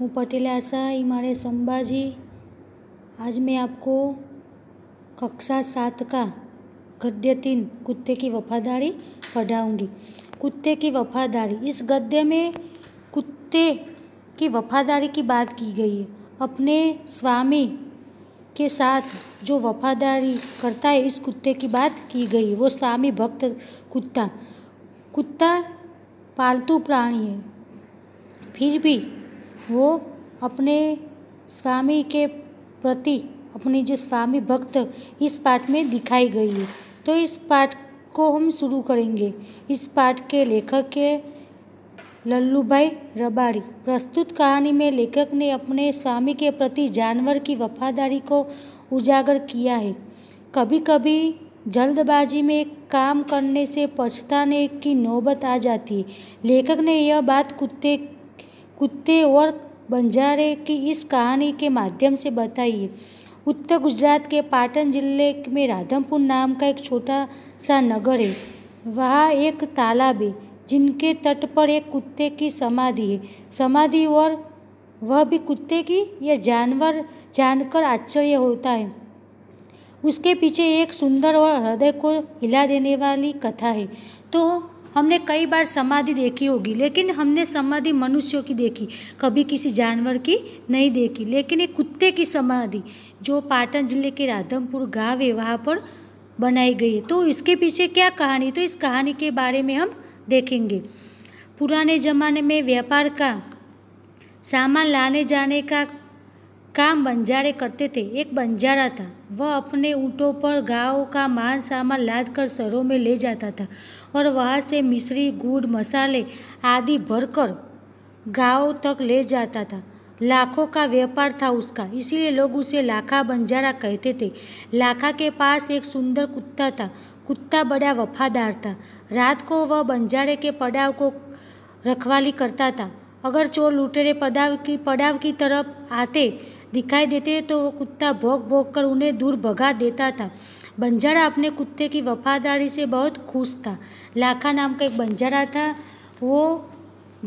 हूँ पटेल आशा इमारे संभाजी आज मैं आपको कक्षा सात का गद्य तीन कुत्ते की वफादारी पढ़ाऊँगी कुत्ते की वफादारी इस गद्य में कुत्ते की वफादारी की बात की गई है अपने स्वामी के साथ जो वफादारी करता है इस कुत्ते की बात की गई वो स्वामी भक्त कुत्ता कुत्ता पालतू प्राणी है फिर भी वो अपने स्वामी के प्रति अपनी जो स्वामी भक्त इस पाठ में दिखाई गई है तो इस पाठ को हम शुरू करेंगे इस पाठ के लेखक के लल्लू भाई रबारी प्रस्तुत कहानी में लेखक ने अपने स्वामी के प्रति जानवर की वफादारी को उजागर किया है कभी कभी जल्दबाजी में काम करने से पछताने की नौबत आ जाती है लेखक ने यह बात कुत्ते कुत्ते और बंजारे की इस कहानी के माध्यम से बताइए उत्तर गुजरात के पाटन जिले में राधमपुर नाम का एक छोटा सा नगर है वहाँ एक तालाब है जिनके तट पर एक कुत्ते की समाधि है समाधि और वह भी कुत्ते की यह जानवर जानकर आश्चर्य होता है उसके पीछे एक सुंदर और हृदय को हिला देने वाली कथा है तो हमने कई बार समाधि देखी होगी लेकिन हमने समाधि मनुष्यों की देखी कभी किसी जानवर की नहीं देखी लेकिन एक कुत्ते की समाधि जो पाटन जिले के राधमपुर गाँव है वहाँ पर बनाई गई है तो इसके पीछे क्या कहानी तो इस कहानी के बारे में हम देखेंगे पुराने ज़माने में व्यापार का सामान लाने जाने का काम बंजारे करते थे एक बंजारा था वह अपने ऊँटों पर गाँव का मान सामान लाद कर शहरों में ले जाता था और वहाँ से मिश्री गुड़ मसाले आदि भरकर गाँव तक ले जाता था लाखों का व्यापार था उसका इसीलिए लोग उसे लाखा बंजारा कहते थे लाखा के पास एक सुंदर कुत्ता था कुत्ता बड़ा वफादार था रात को वह बंजारे के पड़ाव को रखवाली करता था अगर चोर लुटेरे पड़ाव की पड़ाव की तरफ आते दिखाई देते तो वो कुत्ता भोग भोग कर उन्हें दूर भगा देता था बंजारा अपने कुत्ते की वफादारी से बहुत खुश था लाखा नाम का एक बंजारा था वो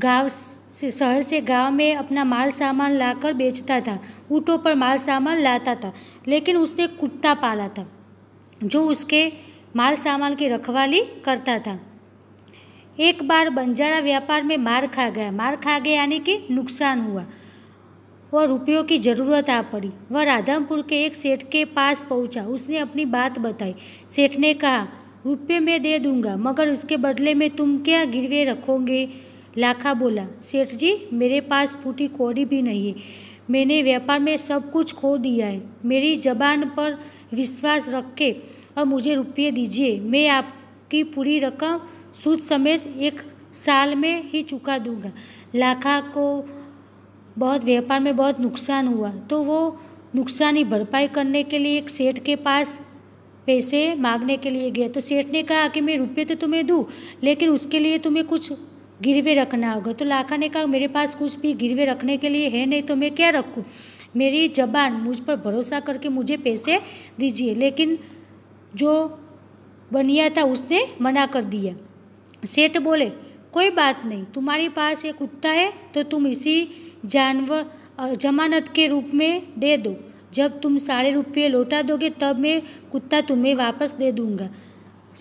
गाँव से शहर से गांव में अपना माल सामान लाकर बेचता था ऊँटों पर माल सामान लाता था लेकिन उसने कुत्ता पाला था जो उसके माल सामान की रखवाली करता था एक बार बंजारा व्यापार में मार खा गया मार खा गया यानी कि नुकसान हुआ वह रुपयों की ज़रूरत आ पड़ी वह राधमपुर के एक सेठ के पास पहुंचा उसने अपनी बात बताई सेठ ने कहा रुपये मैं दे दूंगा मगर उसके बदले में तुम क्या गिरवे रखोगे लाखा बोला सेठ जी मेरे पास फूटी कौड़ी भी नहीं है मैंने व्यापार में सब कुछ खो दिया है मेरी जबान पर विश्वास रखे और मुझे रुपये दीजिए मैं आपकी पूरी रकम सूद समेत एक साल में ही चुका दूंगा लाखा को बहुत व्यापार में बहुत नुकसान हुआ तो वो नुकसान भरपाई करने के लिए एक सेठ के पास पैसे मांगने के लिए गया तो सेठ ने कहा कि मैं रुपये तो तुम्हें दूँ लेकिन उसके लिए तुम्हें कुछ गिरवे रखना होगा तो लाखा ने कहा मेरे पास कुछ भी गिरवे रखने के लिए है नहीं तो मैं क्या रखूँ मेरी जबान मुझ पर भरोसा करके मुझे पैसे दीजिए लेकिन जो बनिया था उसने मना कर दिया सेठ बोले कोई बात नहीं तुम्हारे पास ये कुत्ता है तो तुम इसी जानवर जमानत के रूप में दे दो जब तुम सारे रुपये लौटा दोगे तब मैं कुत्ता तुम्हें वापस दे दूँगा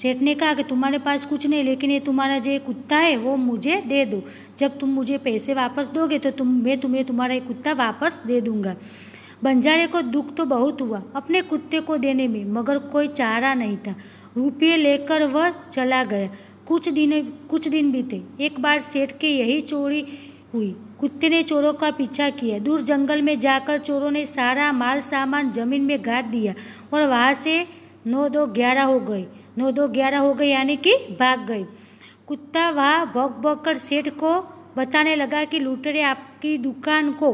सेठ ने कहा कि तुम्हारे पास कुछ नहीं लेकिन ये तुम्हारा जो कुत्ता है वो मुझे दे दो जब तुम मुझे पैसे वापस दोगे तो तुम मैं तुम्हें तुम्हारा ये कुत्ता वापस दे दूँगा बंजारे को दुख तो बहुत हुआ अपने कुत्ते को देने में मगर कोई चारा नहीं था रुपये लेकर वह चला गया कुछ दिन कुछ दिन बीते एक बार सेठ के यही चोरी हुई कुत्ते ने चोरों का पीछा किया दूर जंगल में जाकर चोरों ने सारा माल सामान जमीन में गाड़ दिया और वहाँ से नौ दो ग्यारह हो गए नौ दो ग्यारह हो गए यानी कि भाग गए कुत्ता वहाँ भोग भोग कर सेठ को बताने लगा कि लुटेरे आपकी दुकान को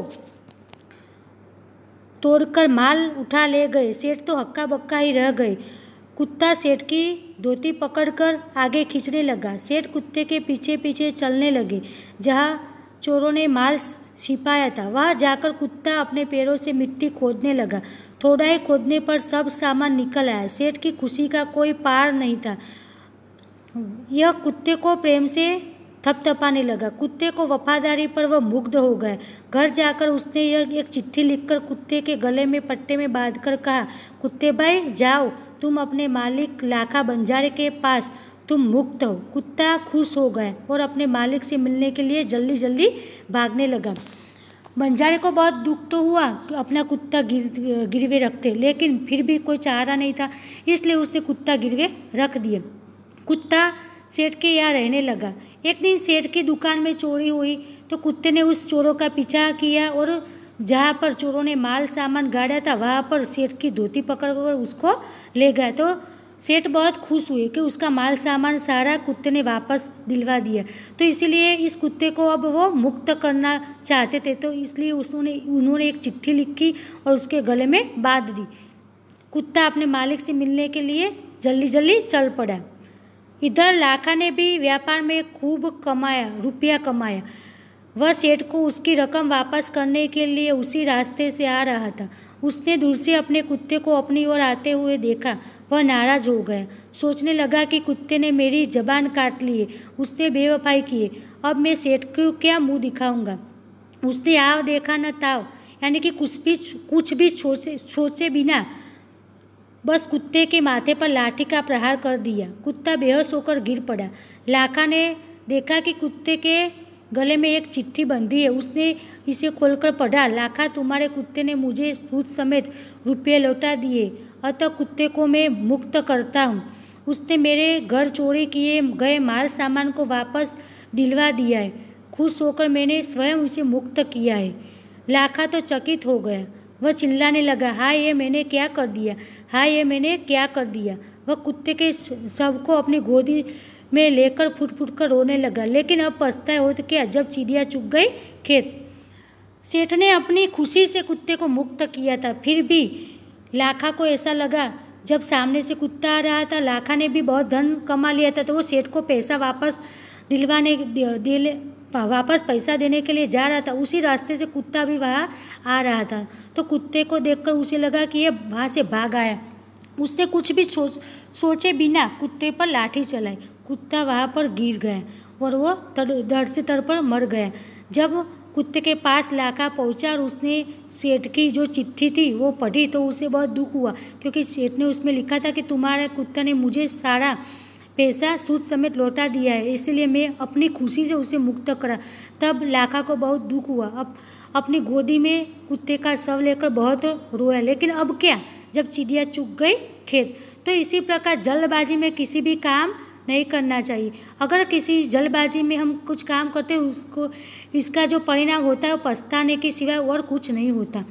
तोड़कर माल उठा ले गए सेठ तो हक्का बक्का ही रह गए कुत्ता सेठ की धोती पकड़कर आगे खींचने लगा सेठ कुत्ते के पीछे पीछे चलने लगे जहाँ चोरों ने माल छिपाया था वह जाकर कुत्ता अपने पैरों से मिट्टी खोदने लगा थोड़ा ही खोदने पर सब सामान निकल आया सेठ की खुशी का कोई पार नहीं था यह कुत्ते को प्रेम से थपथपाने लगा कुत्ते को वफादारी पर वह मुग्ध हो गए घर जाकर उसने यह एक चिट्ठी लिखकर कुत्ते के गले में पट्टे में बांधकर कहा कुत्ते भाई जाओ तुम अपने मालिक लाखा बंजारे के पास तुम मुक्त हो कुत्ता खुश हो गए और अपने मालिक से मिलने के लिए जल्दी जल्दी भागने लगा बंजारे को बहुत दुख तो हुआ कि अपना कुत्ता गिर गिरवे रखते लेकिन फिर भी कोई चारा नहीं था इसलिए उसने कुत्ता गिरवे रख दिया कुत्ता सेठ के यहाँ रहने लगा एक दिन सेठ की दुकान में चोरी हुई तो कुत्ते ने उस चोरों का पीछा किया और जहाँ पर चोरों ने माल सामान गाड़ा था वहाँ पर सेठ की धोती पकड़कर उसको ले गया तो सेठ बहुत खुश हुए कि उसका माल सामान सारा कुत्ते ने वापस दिलवा दिया तो इसीलिए इस कुत्ते को अब वो मुक्त करना चाहते थे तो इसलिए उसने उन्होंने एक चिट्ठी लिखी और उसके गले में बांध दी कुत्ता अपने मालिक से मिलने के लिए जल्दी जल्दी चल पड़ा इधर लाखा ने भी व्यापार में खूब कमाया रुपया कमाया वह सेठ को उसकी रकम वापस करने के लिए उसी रास्ते से आ रहा था उसने दूर से अपने कुत्ते को अपनी ओर आते हुए देखा वह नाराज हो गया सोचने लगा कि कुत्ते ने मेरी जबान काट ली है उसने बेवफाई किए अब मैं सेठ को क्या मुंह दिखाऊंगा उसने आव देखा न ताव यानी कि कुछ भी कुछ भी सोचे सोचे बिना बस कुत्ते के माथे पर लाठी का प्रहार कर दिया कुत्ता बेहोश होकर गिर पड़ा लाखा ने देखा कि कुत्ते के गले में एक चिट्ठी बंधी है उसने इसे खोलकर पढ़ा लाखा तुम्हारे कुत्ते ने मुझे सूद समेत रुपये लौटा दिए अतः कुत्ते को मैं मुक्त करता हूँ उसने मेरे घर चोरी किए गए माल सामान को वापस दिलवा दिया है खुश होकर मैंने स्वयं उसे मुक्त किया है लाखा तो चकित हो गया वह चिल्लाने लगा हाय ये मैंने क्या कर दिया हाय ये मैंने क्या कर दिया वह कुत्ते के शव को अपनी गोदी में लेकर फुट फुट कर रोने लगा लेकिन अब पछताए हो तो क्या जब चिड़िया चुग गई खेत सेठ ने अपनी खुशी से कुत्ते को मुक्त किया था फिर भी लाखा को ऐसा लगा जब सामने से कुत्ता आ रहा था लाखा ने भी बहुत धन कमा लिया था तो वो सेठ को पैसा वापस दिलवाने दिल वापस पैसा देने के लिए जा रहा था उसी रास्ते से कुत्ता भी वहाँ आ रहा था तो कुत्ते को देखकर उसे लगा कि ये वहाँ से भाग आया उसने कुछ भी सोच सोचे बिना कुत्ते पर लाठी चलाई कुत्ता वहाँ पर गिर गया और वो दर से तर पर मर गया जब कुत्ते के पास लाका पहुंचा और उसने सेठ की जो चिट्ठी थी वो पढ़ी तो उसे बहुत दुख हुआ क्योंकि सेठ ने उसमें लिखा था कि तुम्हारा कुत्ता ने मुझे सारा पैसा सूट समेत लौटा दिया है इसलिए मैं अपनी खुशी से उसे मुक्त करा तब लाखा को बहुत दुख हुआ अब अपनी गोदी में कुत्ते का शव लेकर बहुत रोया लेकिन अब क्या जब चिड़िया चुग गई खेत तो इसी प्रकार जल्दबाजी में किसी भी काम नहीं करना चाहिए अगर किसी जल्दबाजी में हम कुछ काम करते उसको इसका जो परिणाम होता है वो पछताने के सिवाय और कुछ नहीं होता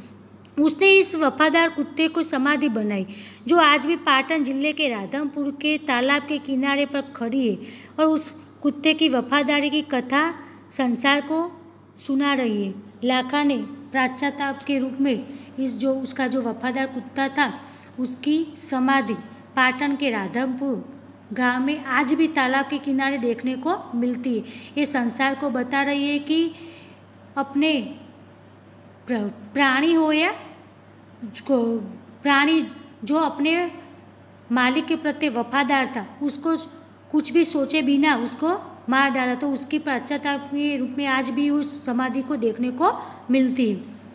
उसने इस वफादार कुत्ते को समाधि बनाई जो आज भी पाटन जिले के राधमपुर के तालाब के किनारे पर खड़ी है और उस कुत्ते की वफादारी की कथा संसार को सुना रही है लाखा ने प्राच्यताप के रूप में इस जो उसका जो वफादार कुत्ता था उसकी समाधि पाटन के राधमपुर गांव में आज भी तालाब के किनारे देखने को मिलती है ये संसार को बता रही है कि अपने प्राणी हो या प्राणी जो अपने मालिक के प्रति वफादार था उसको कुछ भी सोचे बिना उसको मार डाला तो उसकी पश्चाताप के रूप में आज भी उस समाधि को देखने को मिलती है